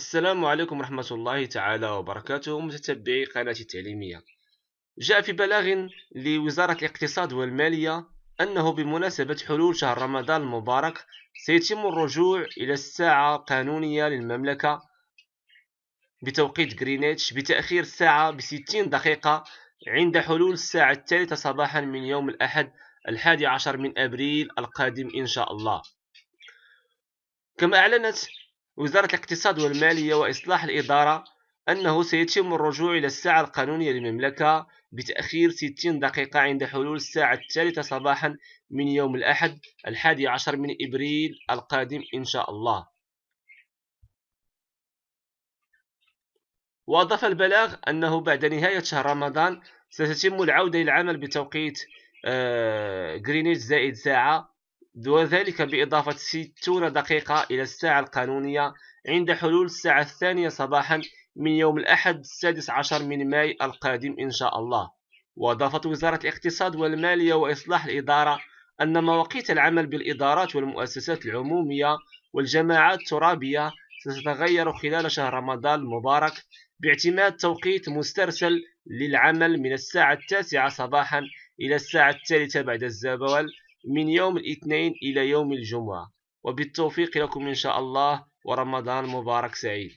السلام عليكم ورحمة الله تعالى وبركاته متتبعي قناة التعليمية جاء في بلاغ لوزارة الاقتصاد والمالية أنه بمناسبة حلول شهر رمضان المبارك سيتم الرجوع إلى الساعة القانونية للمملكة بتوقيت غرينيتش بتأخير الساعة بستين دقيقة عند حلول الساعة الثالثة صباحا من يوم الأحد الحادي عشر من أبريل القادم إن شاء الله كما أعلنت وزارة الاقتصاد والمالية وإصلاح الإدارة أنه سيتم الرجوع إلى الساعة القانونية للمملكة بتأخير 60 دقيقة عند حلول الساعة الثالثة صباحا من يوم الأحد الحادي عشر من إبريل القادم إن شاء الله وأضاف البلاغ أنه بعد نهاية شهر رمضان ستتم العودة للعمل بتوقيت غرينيتش آه، زائد ساعة وذلك بإضافة 60 دقيقة إلى الساعة القانونية عند حلول الساعة الثانية صباحا من يوم الأحد السادس عشر من ماي القادم إن شاء الله وأضافت وزارة الاقتصاد والمالية وإصلاح الإدارة أن مواقيت العمل بالإدارات والمؤسسات العمومية والجماعات الترابية ستتغير خلال شهر رمضان المبارك باعتماد توقيت مسترسل للعمل من الساعة التاسعة صباحا إلى الساعة الثالثة بعد الزوال من يوم الاثنين إلى يوم الجمعة وبالتوفيق لكم إن شاء الله ورمضان مبارك سعيد